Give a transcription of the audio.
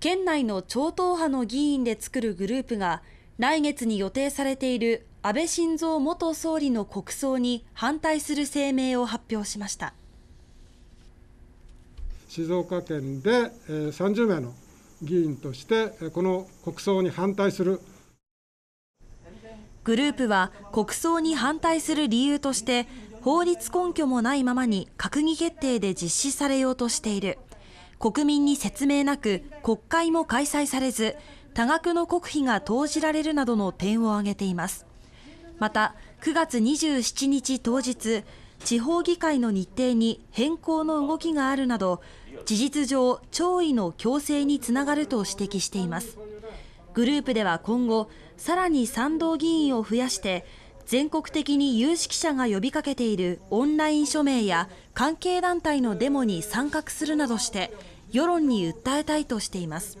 県内の超党派の議員で作るグループが来月に予定されている安倍晋三元総理の国葬に反対する声明を発表しました静岡県で30名の議員としてこの国葬に反対するグループは国葬に反対する理由として法律根拠もないままに閣議決定で実施されようとしている国民に説明なく国会も開催されず多額の国費が投じられるなどの点を挙げていますまた9月27日当日地方議会の日程に変更の動きがあるなど事実上弔意の強制につながると指摘していますグループでは今後さらに賛同議員を増やして全国的に有識者が呼びかけているオンライン署名や関係団体のデモに参画するなどして世論に訴えたいとしています。